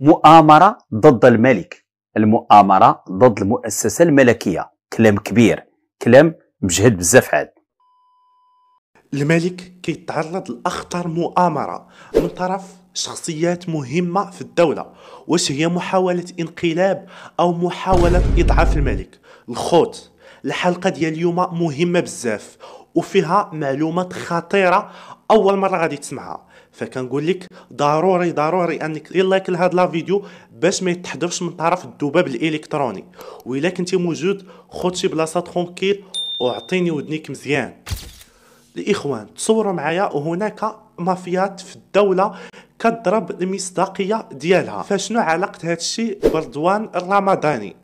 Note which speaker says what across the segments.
Speaker 1: مؤامرة ضد الملك المؤامرة ضد المؤسسة الملكية كلام كبير كلام مجهد بزاف عاد
Speaker 2: الملك كيتعرض لأخطر مؤامرة من طرف شخصيات مهمة في الدولة واش هي محاولة انقلاب أو محاولة إضعاف الملك الخوت الحلقة ديال اليوم مهمة بزاف وفيها معلومات خطيرة أول مرة غادي تسمعها فكنقول لك ضروري ضروري انك لايك لهاد لا فيديو باش ما يتحذفش من طرف الذباب الالكتروني والا كنتي موجود خد شي بلاصه ترونكيل وعطيني ودنيك مزيان الاخوان تصوروا معايا هناك مافيات في الدوله كضرب المصداقيه ديالها فشنو علاقه هادشي برضوان الرمضاني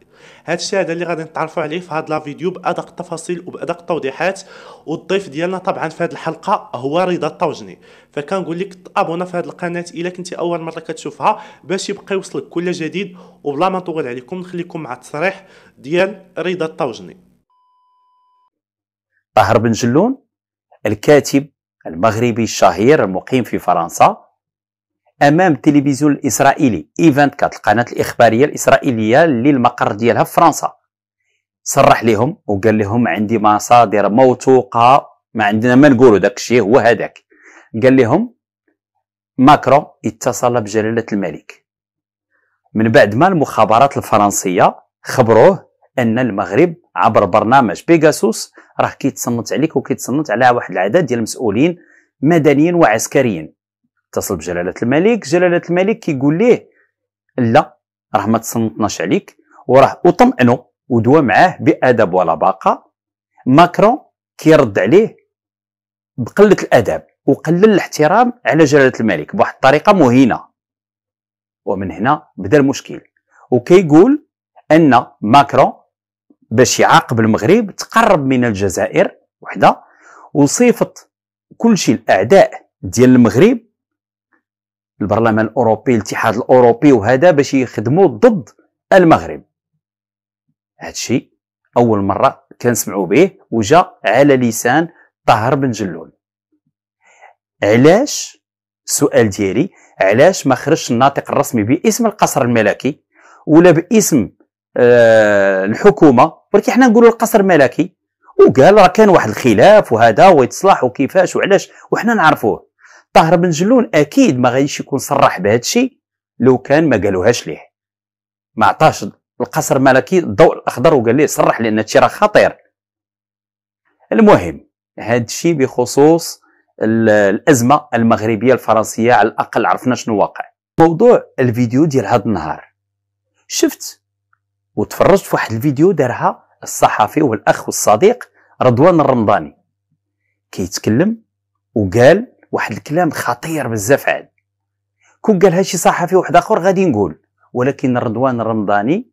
Speaker 2: هذا الشيء هذا اللي غادي نتعرفوا عليه في هذا لا فيديو بادق التفاصيل وبادق التوضيحات والضيف ديالنا طبعا في هذه الحلقه هو رضا الطوجني فكنقول لك تابونا في هذه القناه الا كنتي اول مره كتشوفها باش يبقى يوصلك كل جديد وبلا ما نطول عليكم نخليكم مع التصريح ديال رضا الطوجني
Speaker 1: طاهر بن جلون الكاتب المغربي الشهير المقيم في فرنسا امام التلفزيون الاسرائيلي اي 24 القناه الاخباريه الاسرائيليه اللي المقر ديالها في فرنسا صرح لهم وقال لهم عندي مصادر موثوقه ما عندنا ما نقولوا داك الشيء هو هذاك قال لهم ماكرون اتصل بجلاله الملك من بعد ما المخابرات الفرنسيه خبروه ان المغرب عبر برنامج بيغاسوس راه كيتصنت عليك وكيتصنت على واحد العدد ديال المسؤولين مدنيين وعسكريين اتصل بجلاله الملك جلاله الملك كيقول ليه لا راه ما تصنتناش عليك وراه وطمئنه ودوا معاه بادب ولا باقه ماكرون كيرد عليه بقله الادب وقلل الاحترام على جلاله الملك بواحد الطريقه مهينه ومن هنا بدا المشكل وكيقول ان ماكرون باش يعاقب المغرب تقرب من الجزائر وحده وصيفط كل شيء الاعداء ديال المغرب البرلمان الاوروبي الاتحاد الاوروبي وهذا باش يخدموا ضد المغرب هذا الشيء اول مره كنسمعوا به وجا على لسان طاهر بن جلول علاش السؤال ديالي علاش ما خرجش الناطق الرسمي باسم القصر الملكي ولا باسم آه الحكومه ولكن حنا نقولوا القصر الملكي وقال راه كان واحد الخلاف وهذا ويتصلح وكيفاش وعلاش وحنا نعرفوه طاهر بن جلون اكيد ما غايش يكون صرح بهذا الشيء لو كان ما قالوهاش ليه ما عطاش القصر الملكي الضوء الاخضر وقال ليه صرح لان هادشي راه خطير المهم هذا الشيء بخصوص الازمه المغربيه الفرنسيه على الاقل عرفنا شنو واقع موضوع الفيديو ديال هذا النهار شفت وتفرجت في واحد الفيديو دارها الصحفي والاخ والصديق رضوان الرمضاني كيتكلم وقال واحد الكلام خطير بزاف عاد كون قالها شي صحفي واحد اخر غادي نقول ولكن رضوان الرمضاني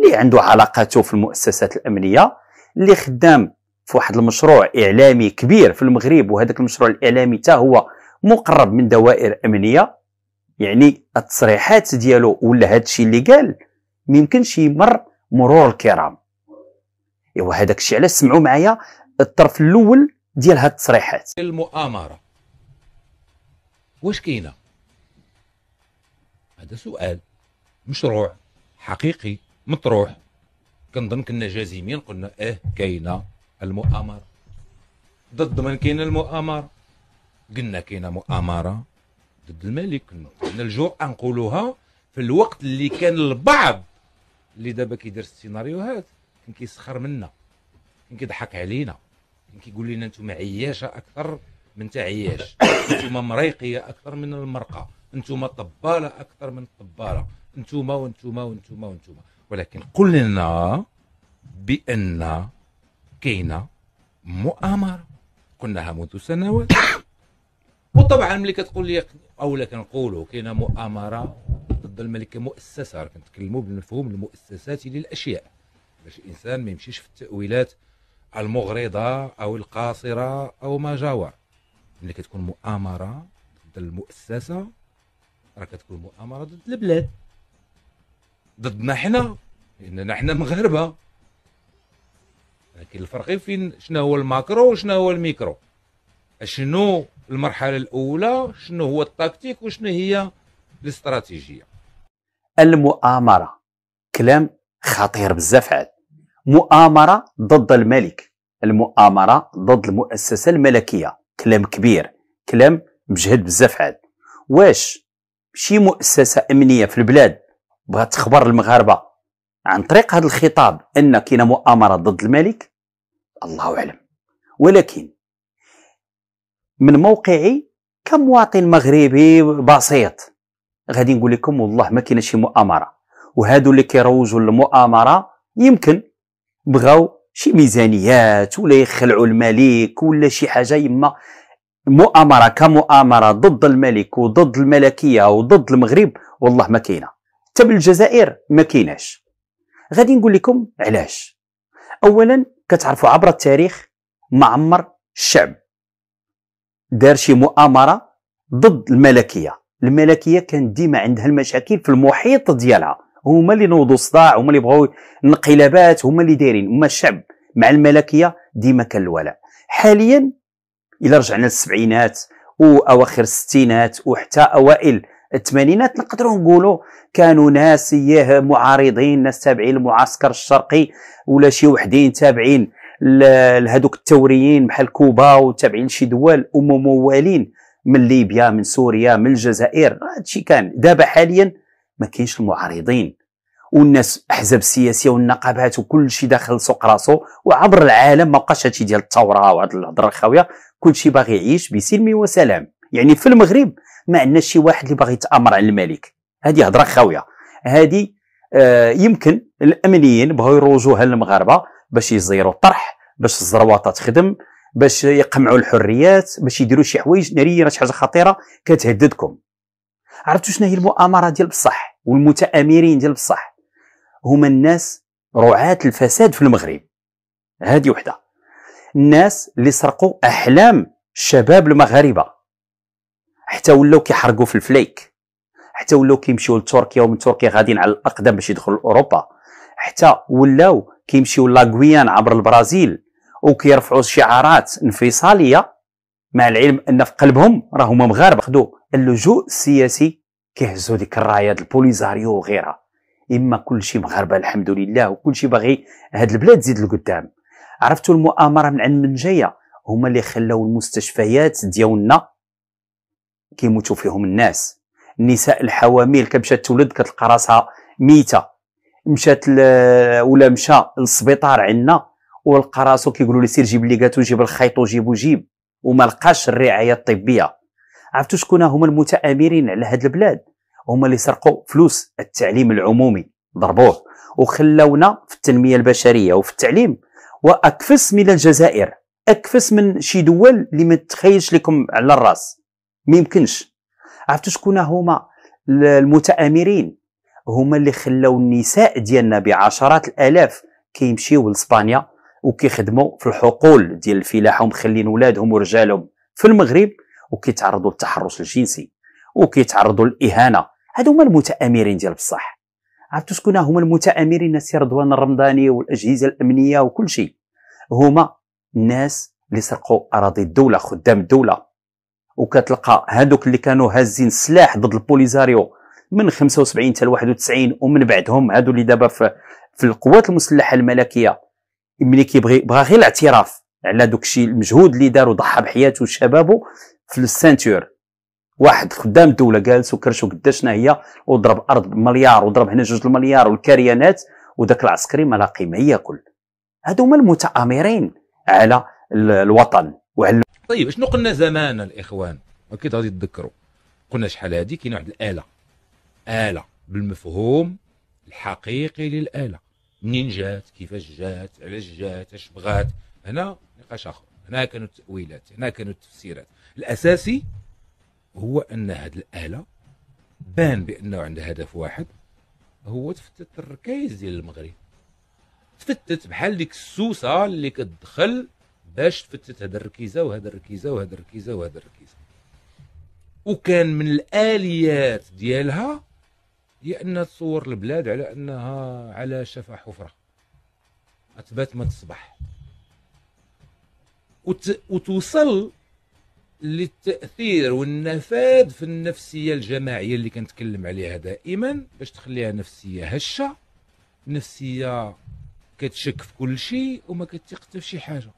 Speaker 1: اللي عنده علاقاته في المؤسسات الامنيه اللي خدام في واحد المشروع اعلامي كبير في المغرب وهذاك المشروع الاعلامي تا هو مقرب من دوائر امنيه يعني التصريحات ديالو ولا هذا الشيء اللي قال ميمكنش يمر مرور الكرام ايوا هذاك الشيء علاش سمعوا معايا الطرف الاول ديال هاد التصريحات
Speaker 3: المؤامره واش كاينه هذا سؤال مشروع حقيقي مطروح كنظن كنا جازمين قلنا اه كاينه المؤامره ضد من كاينه المؤامره قلنا كاينه مؤامره ضد الملك قلنا الجرأه نقولوها في الوقت اللي كان البعض اللي دابا كيدير السيناريوهات كان كيسخر منا كان كيضحك علينا كان كيقول لنا انتم عياشه اكثر ما نتعياش انتوما مريقيه اكثر من المرقه انتوما طباله اكثر من الطباله انتوما وانتوما وانتوما وانتوما ولكن قلنا بان كاينه مؤامره قلناها منذ سنوات وطبعا ملي كتقول لي اولا كنقولوا كاينه مؤامره ضد الملكه مؤسسه راه كنتكلموا بالمفهوم المؤسساتي للاشياء باش الانسان ما يمشيش في التاويلات المغرضه او القاصره او ما جاور ملي كتكون مؤامره ضد المؤسسه راه كتكون مؤامره ضد البلاد ضدنا حنا لاننا حنا مغاربه لكن الفرق فين شنو هو الماكرو وشنو هو الميكرو شنو المرحله الاولى شنو هو التكتيك وشنو هي الاستراتيجيه
Speaker 1: المؤامره كلام خطير بزاف عاد مؤامره ضد الملك المؤامره ضد المؤسسه الملكيه كلام كبير كلام مجهد بزاف عاد واش شي مؤسسه امنيه في البلاد بغات تخبر المغاربه عن طريق هذا الخطاب ان كاينه مؤامره ضد الملك الله اعلم ولكن من موقعي كمواطن مغربي بسيط غادي نقول لكم والله ما كاينه شي مؤامره وهادو اللي كيروجوا للمؤامره يمكن بغاو شي ميزانيات ولا يخلعوا الملك ولا شي حاجه يما مؤامره كمؤامره ضد الملك وضد الملكيه وضد المغرب والله ما كاينه حتى بالجزائر ما كايناش غادي نقول لكم علاش اولا كتعرفوا عبر التاريخ ما عمر الشعب دار شي مؤامره ضد الملكيه الملكيه كانت ديما عندها المشاكل في المحيط ديالها هما اللي نوضوا صداع هما اللي بغاو انقلابات هما اللي دايرين اما الشعب مع الملكيه ديما كان الولاء حاليا الى رجعنا للسبعينات واواخر الستينات وحتى اوائل الثمانينات نقدروا نقولوا كانوا ناس ياه معارضين ناس تابعين للمعسكر الشرقي ولا شي وحدين تابعين لهذوك التوريين بحال كوبا وتابعين شي دول وممولين من ليبيا من سوريا من الجزائر هادشي كان دابا حاليا ما كاينش المعارضين والناس احزاب السياسيه والنقابات وكل شيء داخل سوق راسو وعبر العالم ما بقاش هادشي ديال الثوره وهاد الهضره الخاويه كلشي باغي يعيش بسلم وسلام يعني في المغرب ما عندناش شي واحد اللي باغي يتامر على الملك هذه هضره خاويه هذه آه يمكن الامنيين بغاو يروجوها للمغاربه باش يزيروا الطرح باش الزروطه تخدم باش يقمعوا الحريات باش يديروا شي حوايج ناريه راه شي حاجه خطيره كتهددكم عرفتوا شنو هي المؤامره ديال بصح والمتامرين ديال بصح هما الناس رعاة الفساد في المغرب هذه وحده الناس اللي سرقوا احلام الشباب المغاربه حتى ولاو كيحرقوا في الفليك حتى ولاو كيمشيو لتركيا ومن تركيا غاديين على الاقدم باش يدخلوا لاوروبا حتى ولاو كيمشيو لاغويان عبر البرازيل وكيرفعوا شعارات انفصاليه مع العلم ان في قلبهم راه هما مغاربه خدوا اللجوء السياسي كيهزوا ديك الرايات البوليزاريو وغيرها اما كلشي مغاربه الحمد لله وكلشي باغي هاد البلاد تزيد لقدام عرفتوا المؤامره من عند من جايه هما اللي خلاو المستشفيات ديالنا كيموتوا فيهم الناس النساء الحوامل كمشات تولد كتلقى راسها ميته مشات ولا مشى للسبيطار عندنا ولقى راسو كيقولوا لي سير جيب لي كاتو جيب الخيط وجيب وجيب وما لقاش الرعايه الطبيه عرفتوا شكون هما المتامرين على هاد البلاد هما اللي سرقوا فلوس التعليم العمومي ضربوه وخلونا في التنميه البشريه وفي التعليم واكفس من الجزائر اكفس من شي دول اللي ما تخيلش لكم على الراس ما يمكنش عرفتوا شكون هما المتآمرين هما اللي خلاو النساء ديالنا بعشرات الالاف كيمشيو لاسبانيا وكيخدموا في الحقول ديال الفلاحه ومخلين ولادهم ورجالهم في المغرب وكيتعرضوا للتحرش الجنسي وكيتعرضوا للاهانه هادو هما المتآمرين ديال بصح عرفتوا شكون هما المتآمرين السي رضوان الرمضاني والاجهزه الامنيه وكل شيء هما الناس اللي سرقوا اراضي الدوله خدام الدوله وكتلقى هادوك اللي كانوا هازين السلاح ضد البوليزاريو من 75 حتى 91 ومن بعدهم هادو اللي دابا في, في القوات المسلحه الملكيه ملي كيبغي بغى غير الاعتراف على دوك الشيء المجهود اللي داروا ضحى بحياته وشبابه في السانتور واحد خدام الدوله جالس وكرشو قداش هي وضرب ارض مليار وضرب هنا جوج المليار والكريانات وداك العسكري ما لا قيمه ياكل هادو هما المتآمرين على الوطن وعلى
Speaker 3: طيب شنو قلنا زمان الاخوان اكيد غادي تذكروا قلنا شحال هادي كاين واحد الاله اله بالمفهوم الحقيقي للاله منين جات كيفاش جات علاش جات اش بغات هنا نقاش اخر هنا كانوا التاويلات هنا كانوا التفسيرات الاساسي هو ان هاد الاله بان بانه عندها هدف واحد هو تفتت الركائز ديال المغرب تفتت بحال ديك السوسه اللي كتدخل باش تفتت هذا الركيزه وهذا الركيزه وهذا الركيزه وهذا الركيزه وكان من الاليات ديالها هي انها تصور البلاد على انها على شفا حفره اثبات ما تصبح وت... وتوصل للتاثير والنفاذ في النفسيه الجماعيه اللي كنتكلم عليها دائما باش تخليها نفسيه هشه نفسيه كتشك في كل شيء وما كتثق حتى في شي حاجه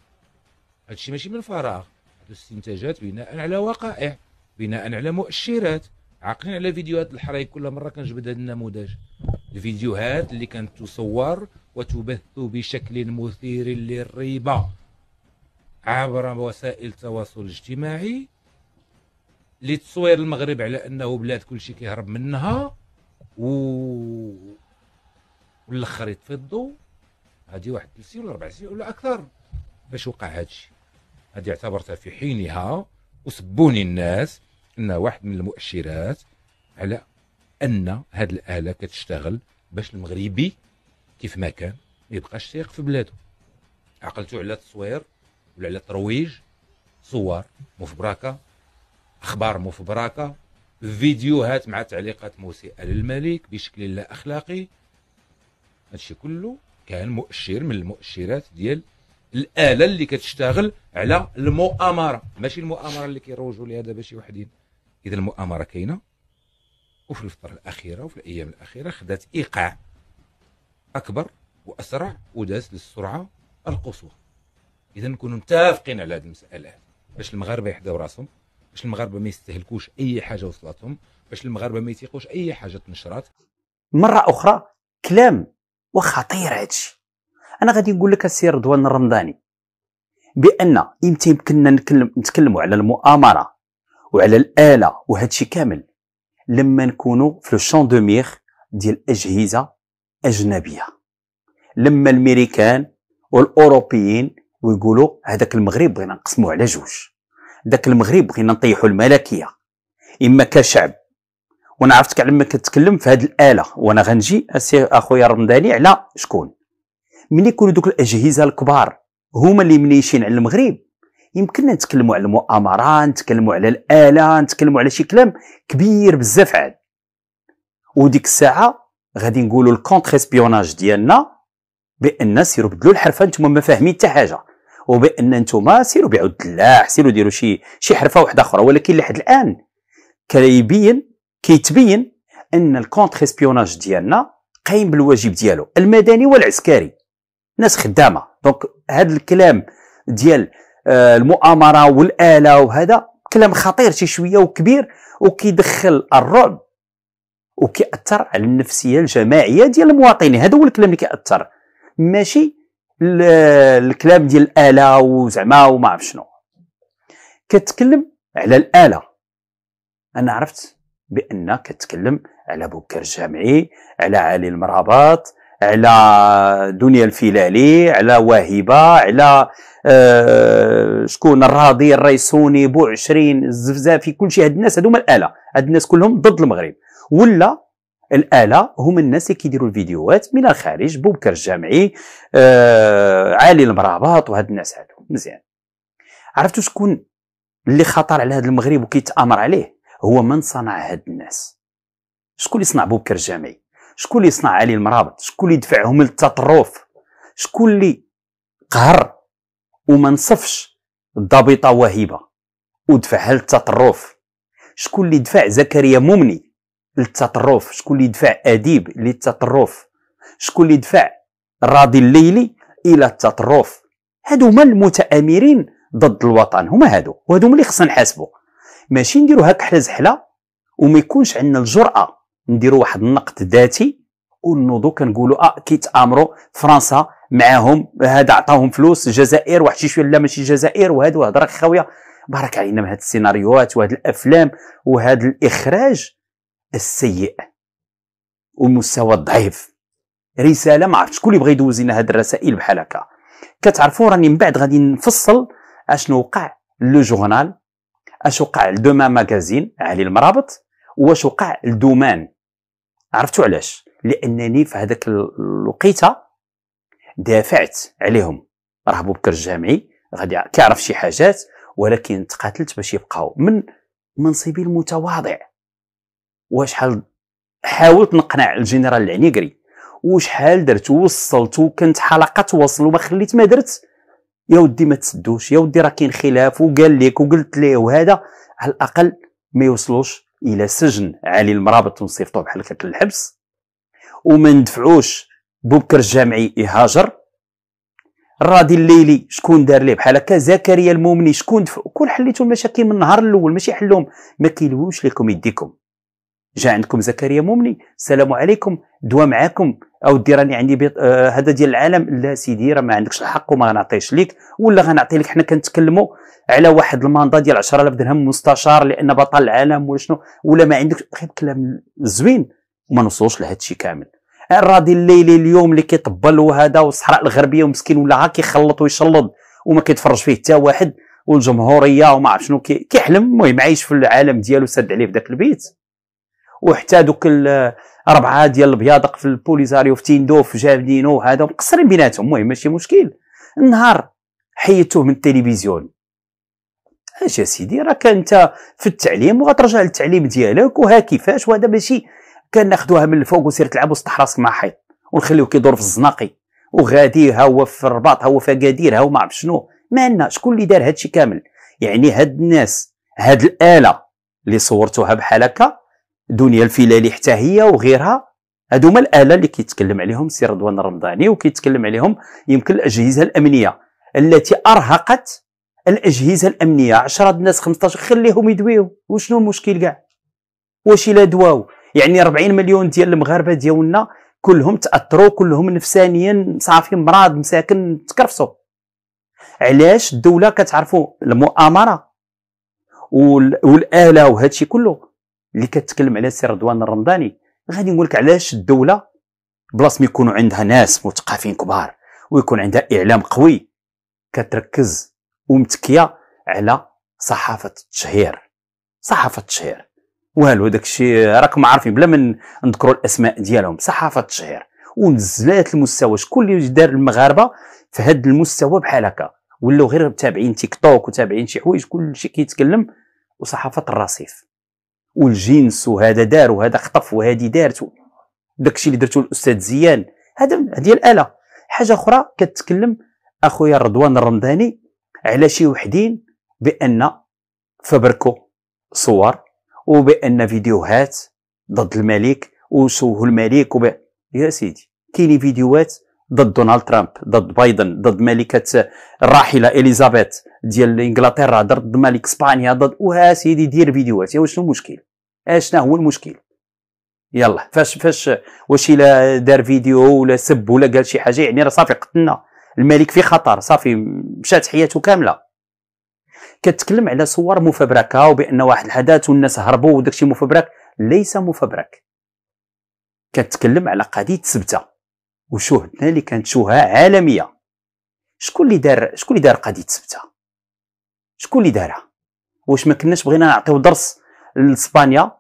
Speaker 3: هادشي ماشي من فراغ هادو استنتاجات بناء على وقائع بناء على مؤشرات عاقلين على فيديوهات الحرايق كل مره كنجبد هذا النموذج الفيديوهات اللي كانت تصور وتبث بشكل مثير للريبه عبر وسائل التواصل الاجتماعي لتصوير المغرب على انه بلاد كلشي كيهرب منها و الاخر يتفضوا هذه واحد ثلاث سنين ولا اربع سنين ولا اكثر باش وقع هذا الشيء هذه اعتبرتها في حينها وسبوني الناس انها واحد من المؤشرات على ان هذه الاله كتشتغل باش المغربي كيف ما كان ما يبقاش سايق في بلاده عقلته على التصوير ولا على الترويج صور مفبركه اخبار مفبركه فيديوهات مع تعليقات مسيئه للملك بشكل لا اخلاقي هادشي كله كان مؤشر من المؤشرات ديال الاله اللي كتشتغل على المؤامره ماشي المؤامره اللي كيروجوا ليها دابا شي وحدين اذا المؤامره كاينه وفي الفتره الاخيره وفي الايام الاخيره خدات ايقاع اكبر واسرع وداس للسرعه القصوى اذا نكونوا متفقين على هذه المساله باش المغاربه يحداو راسهم باش المغاربه ما يستهلكوش اي حاجه وصلتهم باش المغاربه ما يثيقوش اي حاجه تنشرات
Speaker 1: مره اخرى كلام وخطير هادشي انا غادي نقول لك السير رضوان الرمضاني بان امتى يمكننا نتكلم نتكلموا على المؤامره وعلى الاله وهادشي كامل لما نكونوا في لو شون دو ميغ ديال اجهزه اجنبيه لما الامريكان والاوروبيين ويقولوا هذاك المغرب بغينا نقسموه على جوج ذاك المغرب بغينا نطيحوا الملكيه اما كشعب وانا عرفتك على ما كتكلم في هذه الاله وانا غنجي اخويا رمضاني على شكون ملي يكونوا دوك الاجهزه الكبار هما اللي منيشين على المغرب يمكننا نتكلموا على المؤامره نتكلموا على الاله نتكلموا على شي كلام كبير بزاف عاد وديك الساعه غادي نقولوا الكونتر اسبيوناج ديالنا بان سيروا بدلوا الحرفه نتوما ما فاهمين حتى حاجه وبان نتوما سيروا بيعوا الدلاح سيروا ديروا شي شي حرفه واحده اخرى ولكن لحد الان كيبين كيتبين ان الكونتر اسبيوناج ديالنا قايم بالواجب ديالو المدني والعسكري ناس خدامه دونك هذا الكلام ديال آه، المؤامره والاله وهذا كلام خطير شي شويه وكبير وكيدخل الرعب وكيأثر على النفسيه الجماعيه ديال المواطنين هذا هو الكلام اللي كيأثر ماشي الكلام ديال الاله وزعما وما عرف شنو كتكلم على الاله انا عرفت بانك كتكلم على بكر الجامعي على علي المرابط على دنيا الفلالي على واهبه على آه شكون الراضي الريسوني بو عشرين الزفزافي كلشي هاد الناس هادو هما الاله هاد الناس كلهم ضد المغرب ولا الاله هما الناس اللي كيديروا الفيديوهات من الخارج بوبكر الجامعي آه علي المرابط وهاد الناس هادو مزيان عرفتوا شكون اللي خطر على هاد المغرب وكيتامر عليه هو من صنع هاد الناس شكون اللي صنع بوبكر جامعي شكون اللي صنع علي المرابط شكون اللي دفعهم للتطرف شكون اللي قهر وما نصفش الضابطه وهبه ودفعها للتطرف شكون اللي دفع زكريا ممني للتطرف شكون اللي دفع اديب للتطرف شكون اللي دفع راضي الليلي الى التطرف هادو هما المتامرين ضد الوطن هما هادو وهادو اللي خصنا نحاسبو ماشي نديرو هكا حلا زحله وما يكونش عندنا الجرأه نديرو واحد النقد ذاتي ونوضو كنقولوا اه كيتامروا فرنسا معاهم هذا عطاهم فلوس الجزائر واحد شي شويه لا ماشي الجزائر وهذا وهضره خاويه بارك علينا من هاد السيناريوهات وهاد الافلام وهاد الاخراج السيء والمستوى الضعيف رساله ما عرفتش شكون اللي بغى يدوز لنا هاد الرسائل بحال هكا كتعرفوا راني من بعد غادي نفصل اشنو وقع لو جورنال اش وقع لدوما ماغازين علي المرابط واش وقع لدومان عرفتوا علاش لانني في هذاك الوقيته دافعت عليهم راه بكر الجامعي غادي كيعرف شي حاجات ولكن تقاتلت باش يبقاو من منصبي المتواضع وشحال حاولت نقنع الجنرال العنيقري وشحال درت وصلت وكنت حلقه وصل وما خليت ما درت يا ودي ما تسدوش يا ودي راه كاين خلاف وقال لك وقلت ليه وهذا على الاقل ما يوصلوش الى سجن علي المرابط ونصيفطوه بحال هكاك للحبس وما ندفعوش بوبكر الجامعي يهاجر الرادي الليلي شكون دار ليه بحال هكا زكريا المؤمني شكون دفع كون حليتوا المشاكل من النهار الاول ماشي حلهم ما كيلوش لكم يديكم جا عندكم زكريا مؤمني السلام عليكم دوا معاكم او دير راني يعني عندي بيط... آه هذا ديال العالم لا سيدي راه ما عندكش الحق وما غنعطيش ليك ولا غنعطي لك حنا كنتكلموا على واحد الماندا ديال 10000 درهم مستشار لان بطل العالم ولا شنو ولا ما عندكش غير كلام زوين وما نوصلوش لهذا الشيء كامل الراضي الليلي اليوم اللي كيطبل وهذا والصحراء الغربيه ومسكين ولا ها كيخلط ويشلط وما كيتفرج فيه حتى واحد والجمهوريه وما عرف شنو كيحلم المهم عايش في العالم ديالو سد عليه في ذاك البيت وحتى دوك اربعه ديال البياضق في البوليزاريو في تيندوف في جابدينو هذا مقصرين بيناتهم المهم ماشي مشكل النهار حيدتوه من التلفزيون اش يا سيدي راك انت في التعليم وغترجع للتعليم ديالك وها كيفاش وهذا ماشي كناخدوها من الفوق وسير تلعب وسط راسك مع حيط ونخليو كيدور في الزناقي وغادي ها هو في الرباط ها هو في اكادير ها هو ما عرف شنو مالنا شكون اللي دار هادشي كامل يعني هاد الناس هاد الاله اللي صورتوها بحال هكا دنيا الفلالي حتى هي وغيرها هادو هما الاله اللي كيتكلم عليهم السي رضوان الرمضاني وكيتكلم عليهم يمكن الاجهزه الامنيه التي ارهقت الاجهزه الامنيه 10 الناس 15 خليهم يدويو وشنو المشكل كاع واش الا دواو يعني 40 مليون ديال المغاربه ديالنا كلهم تاثروا كلهم نفسانيا صافي مراض مساكن تكرفصوا علاش الدوله كتعرفوا المؤامره والاله وهادشي كله اللي كتكلم على السي رضوان الرمضاني غادي نقول لك علاش الدوله بلاص ما يكونوا عندها ناس مثقفين كبار ويكون عندها اعلام قوي كتركز ومتكيه على صحافه التشهير صحافه التشهير والو داكشي راكم عارفين بلا ما نذكروا الاسماء ديالهم صحافه التشهير ونزلات المستوى شكون اللي دار المغاربه في هذا المستوى بحال هكا ولاو غير متابعين تيك توك وتابعين شي حوايج كلشي كيتكلم وصحافه الرصيف والجنس وهذا دار وهذا خطف وهذه دارت داكشي اللي درته الاستاذ زيان هذا هذه الاله حاجه اخرى كتكلم اخويا رضوان الرمضاني على شي وحدين بان فبركوا صور وبان فيديوهات ضد الملك وسوه الملك وب... يا سيدي كاين فيديوهات ضد دونالد ترامب ضد بايدن ضد ملكه الراحله اليزابيث ديال انجلترا ضد ملك اسبانيا ضد وها سيدي دير فيديوهات يا واش المشكل اشنا هو المشكل يلا فاش فاش واش الا دار فيديو ولا سب ولا قال شي حاجه يعني راه صافي قتلنا الملك في خطر صافي مشات حياته كامله كتكلم على صور مفبركه وبان واحد الحدث والناس هربوا وداكشي مفبرك ليس مفبرك كتكلم على قضيه سبته وشهدنا اللي كانت شهاء عالميه شكون اللي دار شكون اللي دار قضيه سبته شكون اللي دارها واش ما كناش بغينا نعطيو درس لاسبانيا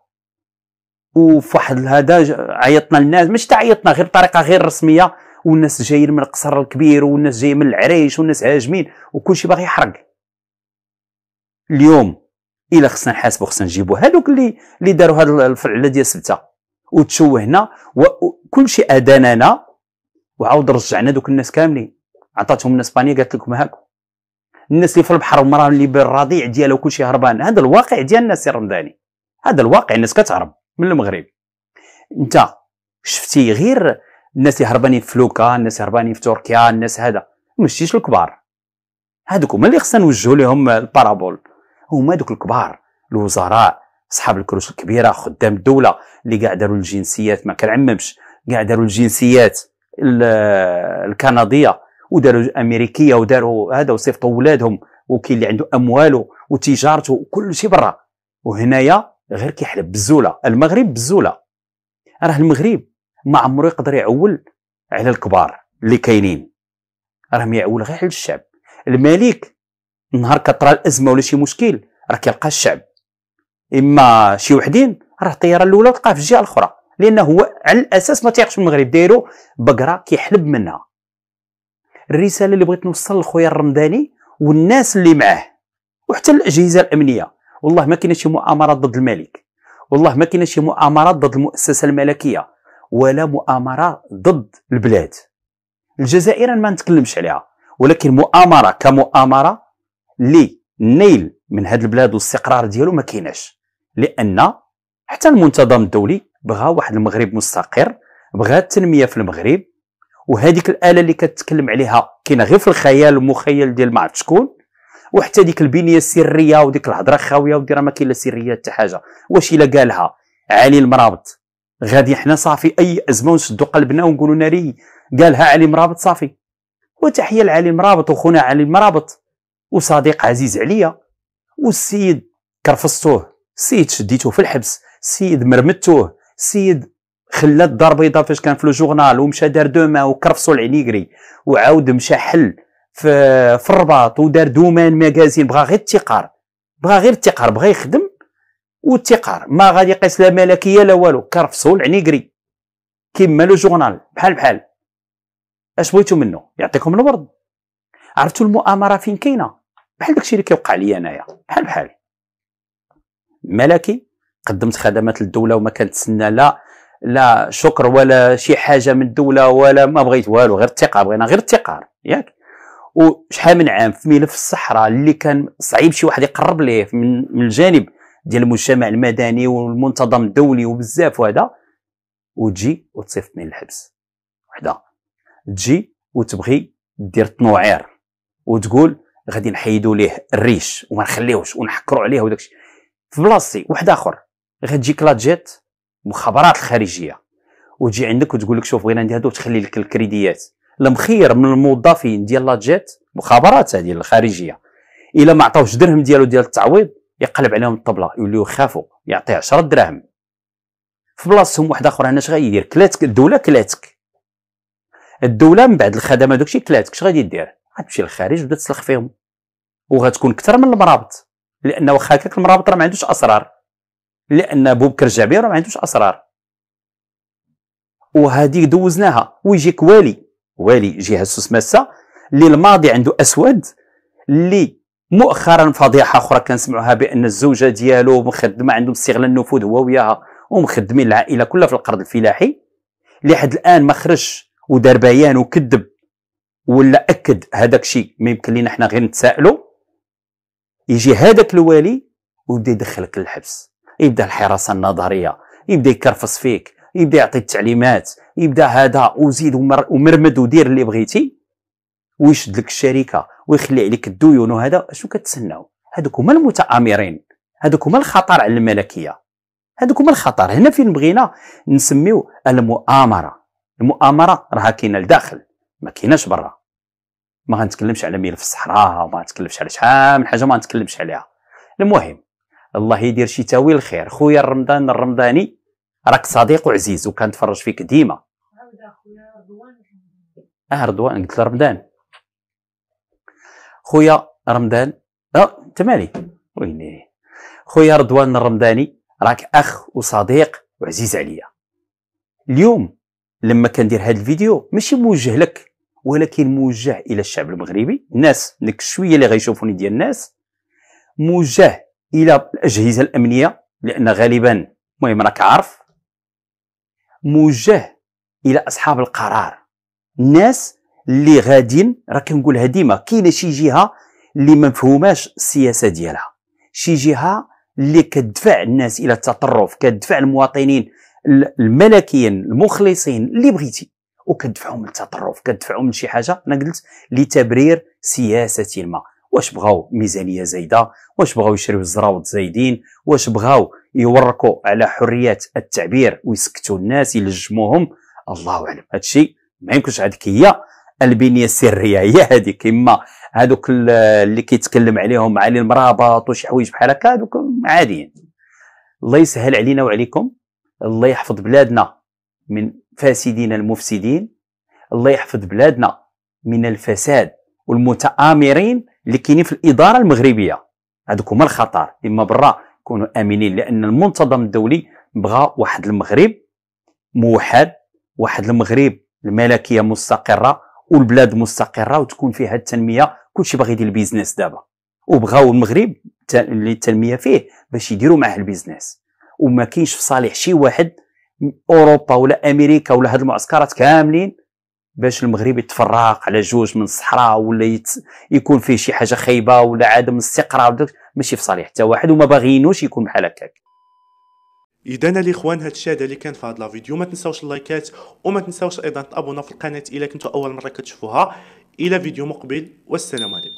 Speaker 1: وفواحد هذا عيطنا للناس مش تعيطنا غير بطريقه غير رسميه والناس جايين من القصر الكبير والناس جايين من العريش والناس هاجمين وكلشي باغي يحرق اليوم الى خصنا نحاسبو خصنا نجيبو هادوك اللي اللي داروا هاد الفعل ديال سبته وتشوهنا وكلشي اداننا وعاود رجعنا دوك الناس كاملين عطاتهم من اسبانيا قالت لكم هاكم الناس اللي في البحر ومراه اللي بالرضيع ديالها وكلشي هربان هذا الواقع ديالنا سي رمضاني هذا الواقع الناس كتهرب من المغرب انت شفتي غير الناس هربانين في لوكا الناس هربانين في تركيا الناس هذا ما الكبار هذوك هما اللي خصنا نوجهوا لهم البارابول هما دوك الكبار الوزراء اصحاب الكروش الكبيره خدام الدوله اللي كاع داروا الجنسيات ما كنعممش كاع داروا الجنسيات الكنديه وداروا الامريكيه وداروا هذا وصيفطوا ولادهم وكاين اللي عنده امواله وتجارته وكل شيء برا وهنايا غير كيحلب بالزوله المغرب بالزوله راه المغرب ما عمرو يقدر يعول على الكبار اللي كاينين راه يعول غير على الشعب الملك نهار كطرى الازمه ولا شي مشكل راه كيلقى الشعب اما شي وحدين راه الطياره الاولى تلقاه في الجهه الاخرى لان هو على الاساس ما تيقش المغرب دايرو بقره كيحلب منها الرساله اللي بغيت نوصل لخويا الرمداني والناس اللي معاه وحتى الاجهزه الامنيه والله ما كاينه شي مؤامره ضد الملك والله ما كاينه شي مؤامره ضد المؤسسه الملكيه ولا مؤامره ضد البلاد الجزائر ما نتكلمش عليها ولكن مؤامره كمؤامره للنيل من هذه البلاد والاستقرار ديالو ما كايناش لان حتى المنتظم الدولي بغى واحد المغرب مستقر بغى التنميه في المغرب وهذيك الاله اللي كتكلم عليها كاينه غير في الخيال المخيل ديال ما شكون وحتى ديك البنيه السريه وديك الهضره خاويه ودي راه ما كاين لا سريه حتى حاجه واش الا قالها علي المرابط غادي حنا صافي اي ازمه ونشدوا قلبنا ونقولوا ناري قالها علي مرابط صافي وتحيه لعلي مرابط وخونا علي مرابط وصديق عزيز عليا والسيد كرفصتوه السيد شديتوه في الحبس السيد مرمتوه السيد خلى الدار بيضاء فاش كان في لو جورنال ومشى دار دوما وكرفصو العنيقري وعاود مشى حل في في الرباط ودار دومان ماغازين بغى غير التقار بغى غير التقار بغى يخدم والتقار ما غادي يقيس لا ملكيه لا والو كرفسو العنيقري كيما لو جورنال بحال بحال اش بغيتو منه يعطيكم الورد عرفتوا المؤامره فين كاينه بحال داكشي اللي كيوقع لي انايا بحال بحال ملكي قدمت خدمات للدوله وما كنتسنى لا لا شكر ولا شي حاجه من الدوله ولا ما بغيت والو غير الثقه بغينا غير الثقار ياك وشحال من عام في ملف الصحراء اللي كان صعيب شي واحد يقرب ليه من, من الجانب ديال المجتمع المدني والمنتظم الدولي وبزاف وهذا وتجي وتصيفطني للحبس وحده تجي وتبغي دير تنوعير وتقول غادي نحيدوا ليه الريش وما نخليهوش ونحكروا عليه وداك الشيء في بلاصتي واحد اخر غتجيك لاجيت مخابرات الخارجيه وتجي عندك وتقول لك شوف بغينا ندير هادو وتخلي لك الكريديات المخير من الموظفين ديال لاجيت مخابرات هذه الخارجيه الا ما عطاوش درهم ديالو ديال التعويض يقلب عليهم الطبله يوليو يخافوا يعطيه 10 دراهم في بلاصتهم واحد اخر هنا اش غيدير كلاتك الدوله كلاتك الدوله من بعد الخدمه داكشي كلاتك اش غادي دير غتمشي للخارج وبدا تسلخ فيهم وغتكون اكثر من المرابط لان واخا هكاك المرابط راه ما عندوش اسرار لان بوبكر بكر راه ما عندوش اسرار وهذه دوزناها ويجيك والي والي جهه سوس ماسه اللي الماضي عنده اسود اللي مؤخرا فضيحه اخرى كنسمعوها بان الزوجه ديالو مخدمه عندهم استغلال النفوذ هو وياها ومخدمين العائله كلها في القرض الفلاحي اللي حد الان ما خرجش ودار بيان وكذب ولا اكد هذاك الشيء ما يمكن لينا حنا غير نتسائلوا يجي هذاك الوالي ويبدا يدخلك للحبس يبدا الحراسه النظريه يبدا يكرفص فيك يبدا يعطي التعليمات يبدا هذا وزيد ومرمد ودير اللي بغيتي ويشد لك الشركه ويخلي عليك الديون وهذا شنو كتسناو هذوك هما المتآمرين هذوك هما الخطر على الملكيه هذوك هما الخطر هنا فين بغينا نسميو المؤامره المؤامره راها كاينه لداخل ما كايناش برا ما غنتكلمش على ملف الصحراء وما غنتكلمش على شحال من حاجه ما غنتكلمش عليها المهم الله يدير شي تاويل الخير خويا الرمضان الرمضاني راك صديق وعزيز وكنتفرج فيك ديما رضوان اه رضوان قلت لرمضان خويا رمضان اه انت مالي ويني خويا رضوان الرمضاني راك اخ وصديق وعزيز عليا اليوم لما كندير هذا الفيديو ماشي موجه لك ولكن موجه الى الشعب المغربي الناس ديك شويه اللي غيشوفوني ديال الناس موجه الى الاجهزه الامنيه لان غالبا المهم راك عارف موجه الى اصحاب القرار الناس اللي غادين راه كنقولها ديما كاينه شي جهه اللي ما مفهوماش السياسه ديالها شي جهه اللي كتدفع الناس الى التطرف كتدفع المواطنين الملكيين المخلصين اللي بغيتي وكتدفعهم للتطرف كتدفعهم لشي حاجه انا قلت لتبرير سياسه ما واش بغاو ميزانيه زايده واش بغاو يشريو الزراوط زايدين واش بغاو يوركوا على حريه التعبير ويسكتوا الناس يلجموهم الله اعلم هادشي ما يمكنش عندك هي البنيه السريه هي هذه كما هذوك اللي كيتكلم عليهم علي المرابط وشي حوايج بحال هكا هذوك عاديين الله يسهل علينا وعليكم الله يحفظ بلادنا من فاسدين المفسدين الله يحفظ بلادنا من الفساد والمتآمرين اللي كاينين في الإدارة المغربية هذوك هما الخطر إما برا كونوا آمنين لأن المنتظم الدولي بغى واحد المغرب موحد واحد المغرب الملكية مستقرة والبلاد مستقرة وتكون فيها التنمية كلشي باغي يدير البيزنس دابا وبغاو المغرب اللي التنمية فيه باش يديروا معاه البيزنس وما كاينش في صالح شي واحد اوروبا ولا امريكا ولا هاد المعسكرات كاملين باش المغرب يتفرق على جوج من الصحراء ولا يت... يكون فيه شي حاجه خايبه ولا عدم استقرار وداك ماشي في صالح حتى واحد وما باغينوش يكون بحال هكاك
Speaker 2: اذا الاخوان هذا الشيء اللي كان في هذا الفيديو ما تنساوش اللايكات وما تنساوش ايضا تابونا في القناه الا كنتو اول مره كتشوفوها الى فيديو مقبل والسلام عليكم